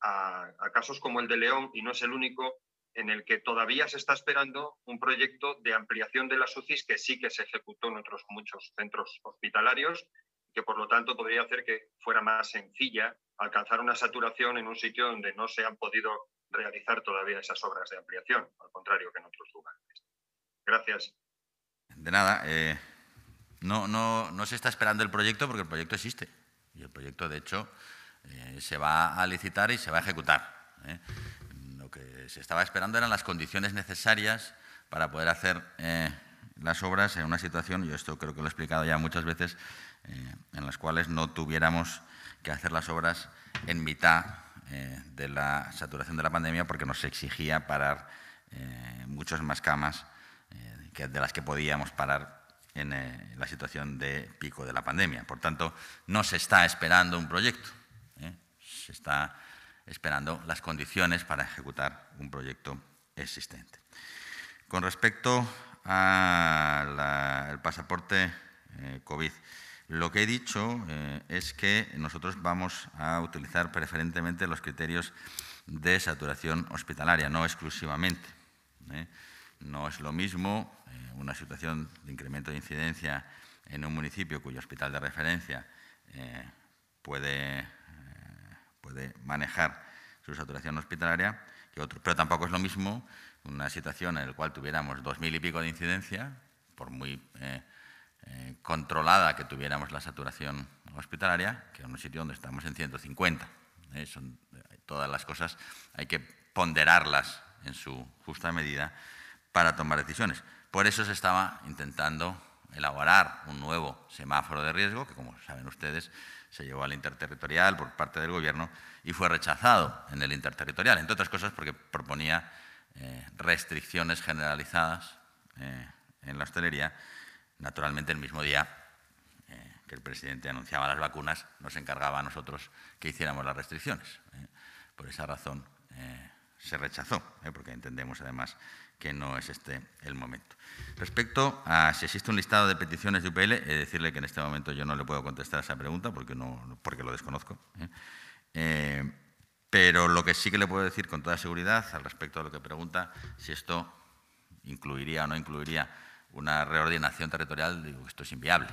a, a, casos como el de León, y no es el único, en el que todavía se está esperando un proyecto de ampliación de las UCIs que sí que se ejecutó en otros muchos centros hospitalarios, que por lo tanto podría hacer que fuera más sencilla alcanzar una saturación en un sitio donde no se han podido realizar todavía esas obras de ampliación, al contrario que en otros lugares. Gracias. De nada. Eh, no, no, no se está esperando el proyecto porque el proyecto existe. Y el proyecto, de hecho, eh, se va a licitar y se va a ejecutar. Eh. Lo que se estaba esperando eran las condiciones necesarias para poder hacer eh, las obras en una situación, yo esto creo que lo he explicado ya muchas veces, eh, en las cuales no tuviéramos que hacer las obras en mitad eh, de la saturación de la pandemia porque nos exigía parar muchas más camas de las que podíamos parar en la situación de pico de la pandemia. Por tanto, no se está esperando un proyecto, se está esperando las condiciones para ejecutar un proyecto existente. Con respecto al pasaporte eh, COVID, lo que he dicho eh, es que nosotros vamos a utilizar preferentemente los criterios de saturación hospitalaria, no exclusivamente. ¿eh? No es lo mismo una situación de incremento de incidencia en un municipio cuyo hospital de referencia puede puede manejar su saturación hospitalaria que otros. Pero tampoco es lo mismo una situación en la cual tuviéramos dos mil y pico de incidencia, por muy eh, eh, controlada que tuviéramos la saturación hospitalaria, que en un sitio donde estamos en 150. Eh, son, todas las cosas hay que ponderarlas en su justa medida para tomar decisiones. Por eso se estaba intentando elaborar un nuevo semáforo de riesgo, que como saben ustedes, se llevó al interterritorial por parte del gobierno y fue rechazado en el interterritorial, entre otras cosas porque proponía eh, restricciones generalizadas eh, en la hostelería. Naturalmente, el mismo día eh, que el presidente anunciaba las vacunas, nos encargaba a nosotros que hiciéramos las restricciones. Por esa razón se rechazó, porque entendemos además que no es este el momento. Respecto a si existe un listado de peticiones de UPL, he eh, decirle que en este momento yo no le puedo contestar esa pregunta porque, no, porque lo desconozco. ¿eh? Eh, pero lo que sí que le puedo decir con toda seguridad al respecto de lo que pregunta, si esto incluiría o no incluiría una reordenación territorial, digo, que esto es inviable.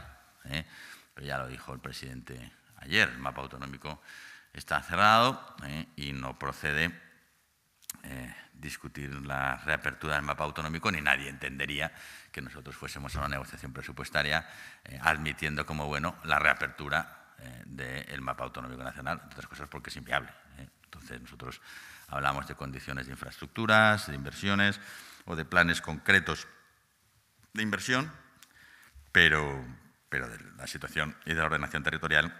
ya lo dijo el presidente ayer, el mapa autonómico está cerrado y no procede eh, discutir la reapertura del mapa autonómico ni nadie entendería que nosotros fuésemos a una negociación presupuestaria eh, admitiendo como bueno la reapertura eh, del mapa autonómico nacional, entre otras cosas porque es inviable. Entonces nosotros hablamos de condiciones de infraestructuras, de inversiones o de planes concretos de inversión, pero, pero de la situación y de la ordenación territorial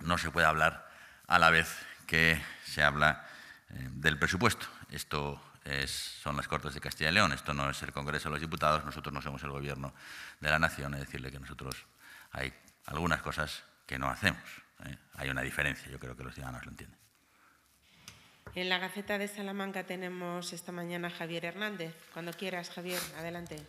no se puede hablar a la vez que se habla eh, del presupuesto. Esto son las Cortes de Castilla y León, esto no es el Congreso de los Diputados, nosotros no somos el Gobierno de la Nación, es decirle que nosotros hay algunas cosas que no hacemos. Eh. Hay una diferencia, yo creo que los ciudadanos lo entienden. En la Gaceta de Salamanca tenemos esta mañana Javier Hernández. Cuando quieras, Javier, adelante.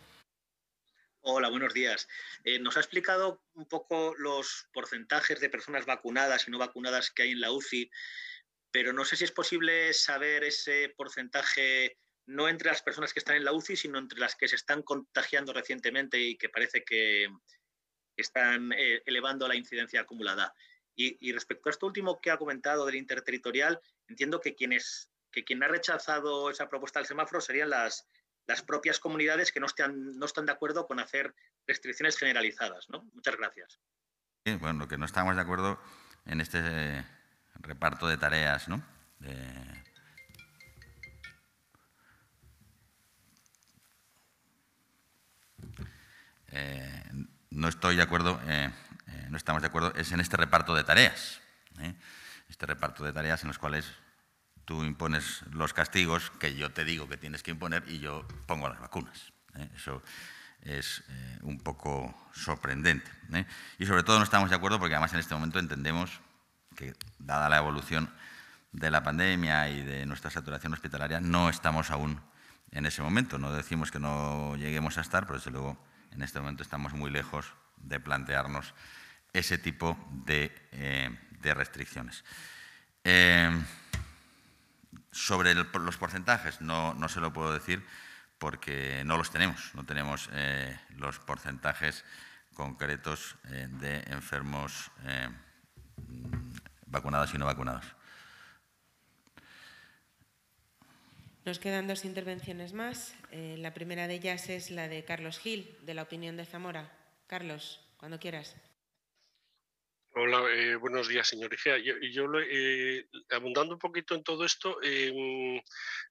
Hola, buenos días. Eh, nos ha explicado un poco los porcentajes de personas vacunadas y no vacunadas que hay en la UCI pero no sé si es posible saber ese porcentaje no entre las personas que están en la UCI, sino entre las que se están contagiando recientemente y que parece que están eh, elevando la incidencia acumulada. Y, respecto a esto último que ha comentado del interterritorial, entiendo que, quienes, que quien ha rechazado esa propuesta del semáforo serían las, las propias comunidades que no están, no están de acuerdo con hacer restricciones generalizadas. Muchas gracias. Sí, bueno, que no estamos de acuerdo en este reparto de tareas, ¿no? Eh, no estoy de acuerdo, eh, eh, no estamos de acuerdo, es en este reparto de tareas. Este reparto de tareas en los cuales tú impones los castigos que yo te digo que tienes que imponer y yo pongo las vacunas. Eso es un poco sorprendente. Y sobre todo no estamos de acuerdo porque además en este momento entendemos que dada la evolución de la pandemia y de nuestra saturación hospitalaria, no estamos aún en ese momento. No decimos que no lleguemos a estar, pero desde luego en este momento estamos muy lejos de plantearnos ese tipo de, eh, restricciones. Eh, sobre los porcentajes no, no, se lo puedo decir porque no los tenemos, no tenemos eh, los porcentajes concretos de enfermos vacunadas y no vacunados. Nos quedan dos intervenciones más. Eh, la primera de ellas es la de Carlos Gil, de la opinión de Zamora. Carlos, cuando quieras. Hola, eh, buenos días, señor Igea. Yo, eh, abundando un poquito en todo esto,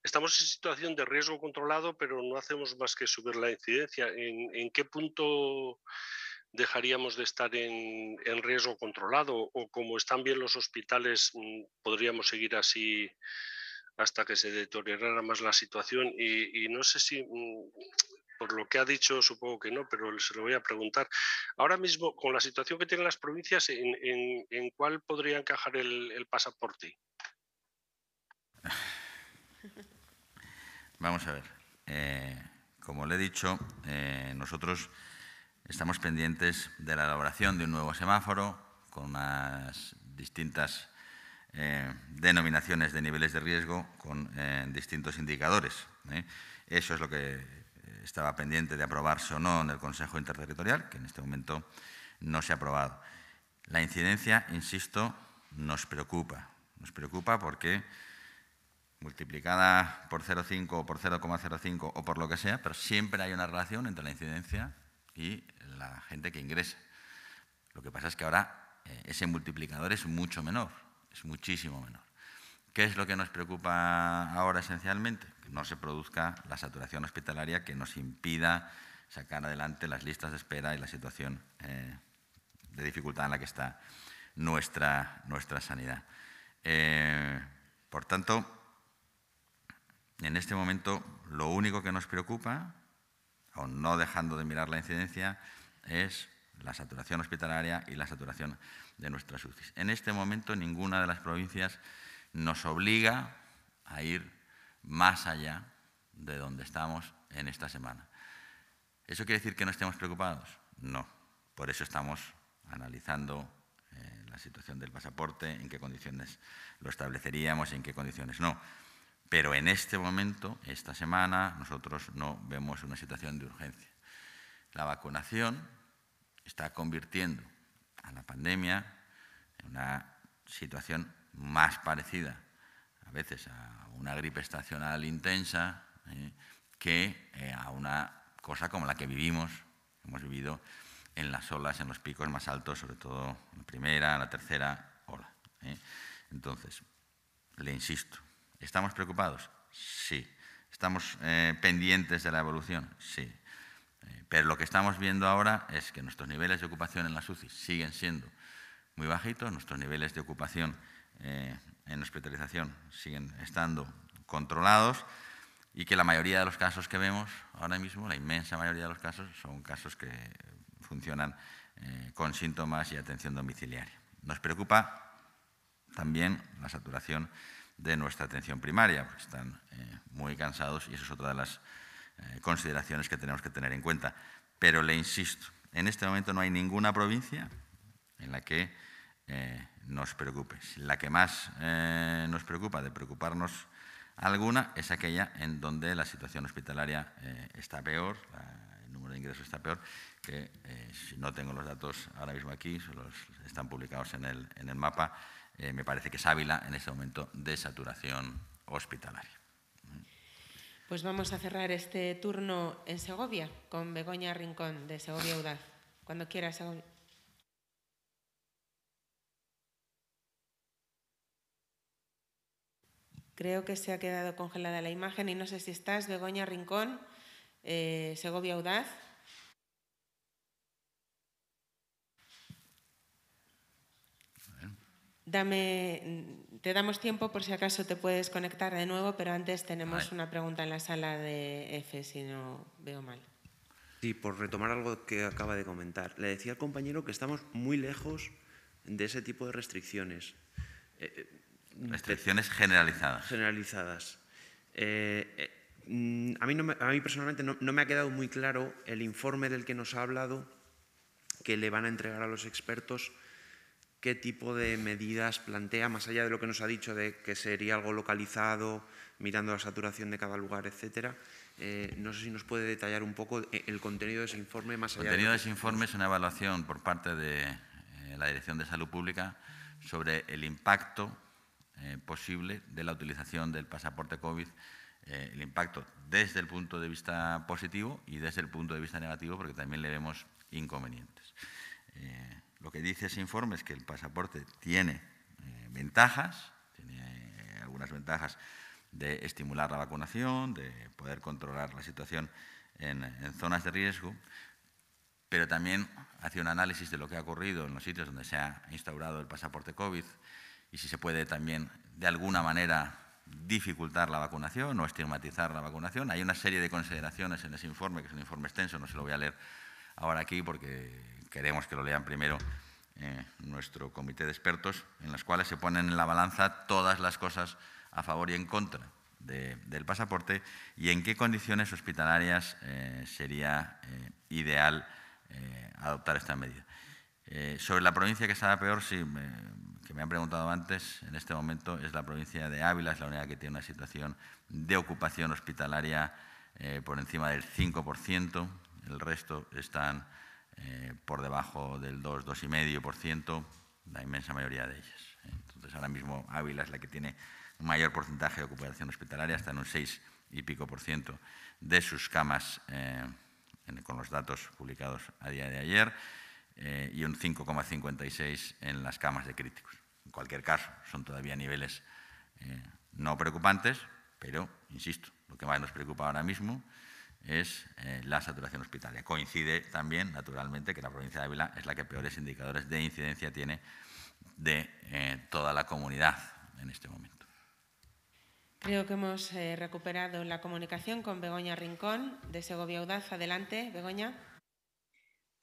estamos en situación de riesgo controlado, pero no hacemos más que subir la incidencia. ¿En, en qué punto dejaríamos de estar en, riesgo controlado o como están bien los hospitales, mm, podríamos seguir así hasta que se deteriorara más la situación. Y, no sé si, mm, por lo que ha dicho, supongo que no, pero se lo voy a preguntar. Ahora mismo, con la situación que tienen las provincias, ¿en, cuál podría encajar el, pasaporte? Vamos a ver. Eh, como le he dicho, eh, nosotros Estamos pendientes de la elaboración de un nuevo semáforo con unas distintas eh, denominaciones de niveles de riesgo con eh, distintos indicadores. ¿eh? Eso es lo que estaba pendiente de aprobarse o no en el Consejo Interterritorial, que en este momento no se ha aprobado. La incidencia, insisto, nos preocupa. Nos preocupa porque multiplicada por 0,5 o por 0,05 o por lo que sea, pero siempre hay una relación entre la incidencia y la gente que ingresa. Lo que pasa es que ahora eh, ese multiplicador es mucho menor, es muchísimo menor. ¿Qué es lo que nos preocupa ahora esencialmente? Que no se produzca la saturación hospitalaria que nos impida sacar adelante las listas de espera y la situación eh, de dificultad en la que está nuestra, nuestra sanidad. Eh, por tanto, en este momento lo único que nos preocupa o no dejando de mirar la incidencia, es la saturación hospitalaria y la saturación de nuestras UCIs. En este momento ninguna de las provincias nos obliga a ir más allá de donde estamos en esta semana. ¿Eso quiere decir que no estemos preocupados? No. Por eso estamos analizando eh, la situación del pasaporte, en qué condiciones lo estableceríamos y en qué condiciones no. Pero en este momento, esta semana, nosotros no vemos una situación de urgencia. La vacunación está convirtiendo a la pandemia en una situación más parecida a veces a una gripe estacional intensa eh, que eh, a una cosa como la que vivimos, hemos vivido en las olas, en los picos más altos, sobre todo la primera, la tercera ola. Eh. Entonces, le insisto, ¿Estamos preocupados? Sí. ¿Estamos eh, pendientes de la evolución? Sí. Eh, pero lo que estamos viendo ahora es que nuestros niveles de ocupación en las UCI siguen siendo muy bajitos, nuestros niveles de ocupación eh, en hospitalización siguen estando controlados y que la mayoría de los casos que vemos ahora mismo, la inmensa mayoría de los casos, son casos que funcionan con síntomas y atención domiciliaria. Nos preocupa también la saturación de nuestra atención primaria, porque están eh, muy cansados y esa es otra de las eh, consideraciones que tenemos que tener en cuenta. Pero le insisto, en este momento no hay ninguna provincia en la que eh, nos preocupe. La que más nos preocupa de preocuparnos alguna es aquella en donde la situación hospitalaria está peor, el número de ingresos está peor, que si no tengo los datos ahora mismo aquí, están publicados en el, en el mapa, eh, me parece que es Ávila en este momento de saturación hospitalaria. Pues vamos a cerrar este turno en Segovia con Begoña Rincón de Segovia Audaz. Cuando quieras, Segovia. Creo que se ha quedado congelada la imagen y no sé si estás, Begoña Rincón, eh, Segovia Audaz. te damos tiempo por si acaso te puedes conectar de nuevo, pero antes tenemos una pregunta en la sala de F, si no veo mal. Sí, por retomar algo que acaba de comentar. Le decía al compañero que estamos muy lejos de ese tipo de restricciones. Eh, eh, restricciones generalizadas. Generalizadas. Eh, a, mí personalmente no me ha quedado muy claro el informe del que nos ha hablado que le van a entregar a los expertos qué tipo de medidas plantea, más allá de lo que nos ha dicho de que sería algo localizado, mirando la saturación de cada lugar, etcétera. Eh, no sé si nos puede detallar un poco el contenido de ese informe más allá. El contenido de, ese informe es una evaluación por parte de eh, la Dirección de Salud Pública sobre el impacto eh, posible de la utilización del pasaporte COVID, el impacto desde el punto de vista positivo y desde el punto de vista negativo, porque también le vemos inconvenientes. Lo que dice ese informe es que el pasaporte tiene eh, ventajas, tiene eh, algunas ventajas de estimular la vacunación, de poder controlar la situación en, en zonas de riesgo, pero también hace un análisis de lo que ha ocurrido en los sitios donde se ha instaurado el pasaporte COVID y si se puede también de alguna manera dificultar la vacunación o estigmatizar la vacunación. Hay una serie de consideraciones en ese informe, que es un informe extenso, no se lo voy a leer ahora aquí porque queremos que lo lean primero eh, nuestro comité de expertos, en las cuales se ponen en la balanza todas las cosas a favor y en contra del pasaporte y en qué condiciones hospitalarias eh, sería eh, ideal adoptar esta medida. sobre la provincia que estaba peor, sí, que me han preguntado antes, en este momento es la provincia de Ávila, es la unidad que tiene una situación de ocupación hospitalaria por encima del 5%, el resto están eh, por debajo del 2, 2,5%, la inmensa mayoría de ellas. ¿eh? Entonces, ahora mismo Ávila es la que tiene mayor porcentaje de ocupación hospitalaria, está en un 6 y pico por ciento de sus camas, eh, con los datos publicados a día de ayer, y un 5,56 en las camas de críticos. En cualquier caso, son todavía niveles no preocupantes, pero, insisto, lo que más nos preocupa ahora mismo es eh, la saturación hospitalaria. Coincide también, naturalmente, que la provincia de Ávila es la que peores indicadores de incidencia tiene de eh, toda la comunidad en este momento. Creo que hemos eh, recuperado la comunicación con Begoña Rincón de Segovia Audaz. Adelante, Begoña.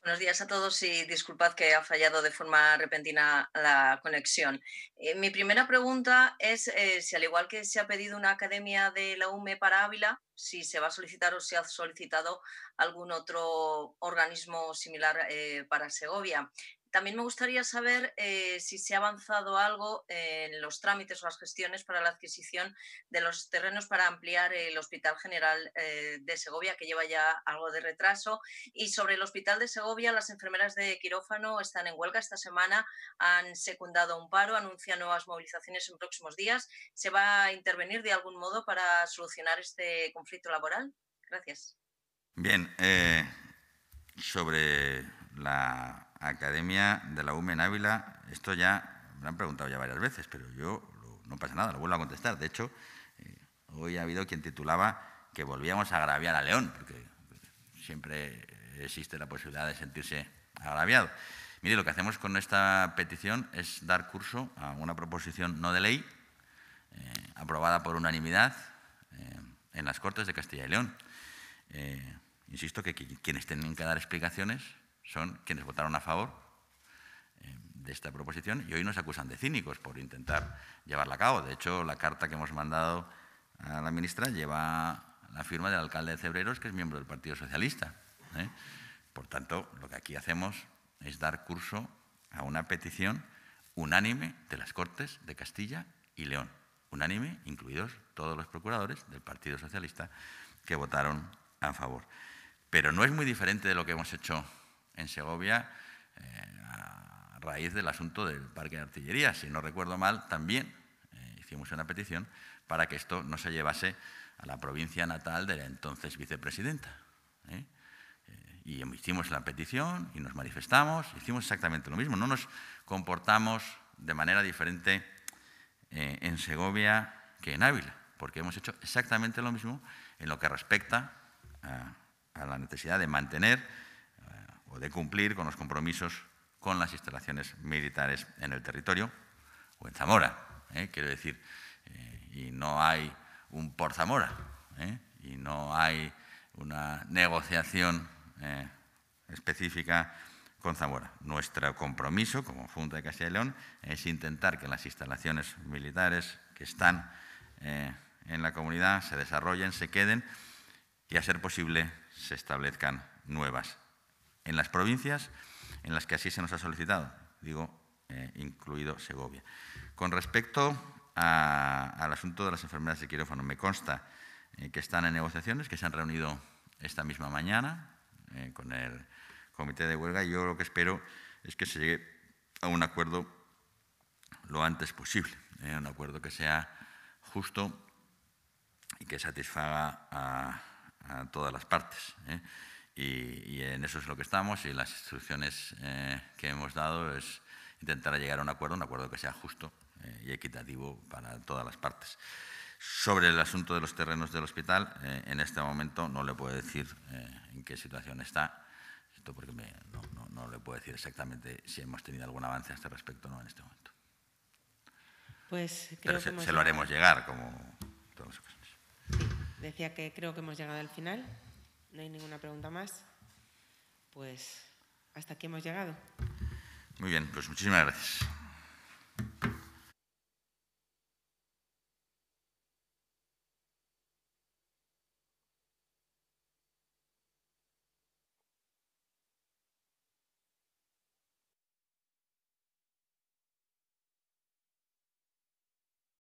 Buenos días a todos y disculpad que ha fallado de forma repentina la conexión. Eh, mi primera pregunta es eh, si al igual que se ha pedido una academia de la UME para Ávila, si se va a solicitar o se ha solicitado algún otro organismo similar eh, para Segovia. También me gustaría saber eh, si se ha avanzado algo en los trámites o las gestiones para la adquisición de los terrenos para ampliar el Hospital General eh, de Segovia, que lleva ya algo de retraso. Y sobre el Hospital de Segovia, las enfermeras de quirófano están en huelga esta semana, han secundado un paro, anuncian nuevas movilizaciones en próximos días. ¿Se va a intervenir de algún modo para solucionar este conflicto laboral? Gracias. Bien, eh, sobre la Academia de la UME en Ávila, esto ya me lo han preguntado ya varias veces, pero yo no pasa nada, lo vuelvo a contestar. De hecho, eh, hoy ha habido quien titulaba que volvíamos a agraviar a León, porque siempre existe la posibilidad de sentirse agraviado. Mire, lo que hacemos con esta petición es dar curso a una proposición no de ley, eh, aprobada por unanimidad eh, en las Cortes de Castilla y León. insisto que quienes tienen que dar explicaciones son quienes votaron a favor eh, de esta proposición y hoy nos acusan de cínicos por intentar llevarla a cabo. De hecho, la carta que hemos mandado a la ministra lleva la firma del alcalde de Cebreros, que es miembro del Partido Socialista. ¿eh? Por tanto, lo que aquí hacemos es dar curso a una petición unánime de las Cortes de Castilla y León. Unánime, incluidos todos los procuradores del Partido Socialista que votaron a favor. Pero no es muy diferente de lo que hemos hecho en Segovia eh, a raíz del asunto del parque de artillería. Si no recuerdo mal, también eh, hicimos una petición para que esto no se llevase a la provincia natal de la entonces vicepresidenta. ¿eh? Y hicimos la petición y nos manifestamos, hicimos exactamente lo mismo, no nos comportamos de manera diferente en Segovia que en Ávila, porque hemos hecho exactamente lo mismo en lo que respecta a, a la necesidad de mantener de cumplir con los compromisos con las instalaciones militares en el territorio o en Zamora. ¿eh? Quiero decir, eh, y no hay un por Zamora, ¿eh? y no hay una negociación específica con Zamora. Nuestro compromiso como Junta de Castilla y León es intentar que las instalaciones militares que están en la comunidad se desarrollen, se queden y, a ser posible, se establezcan nuevas en las provincias en las que así se nos ha solicitado, digo, eh, incluido Segovia. Con respecto al asunto de las enfermedades de quirófano, me consta eh, que están en negociaciones, que se han reunido esta misma mañana eh, con el comité de huelga y yo lo que espero es que se llegue a un acuerdo lo antes posible, un acuerdo que sea justo y que satisfaga a todas las partes. Y, en eso es lo que estamos y las instrucciones eh, que hemos dado es intentar llegar a un acuerdo, un acuerdo que sea justo eh, y equitativo para todas las partes. Sobre el asunto de los terrenos del hospital, eh, en este momento no le puedo decir en qué situación está, esto porque no, le puedo decir exactamente si hemos tenido algún avance a este respecto o no en este momento. Pues Pero se, lo haremos llegar, como en todas las ocasiones. decía que creo que hemos llegado al final no hay ninguna pregunta más, pues hasta aquí hemos llegado. Muy bien, pues muchísimas gracias.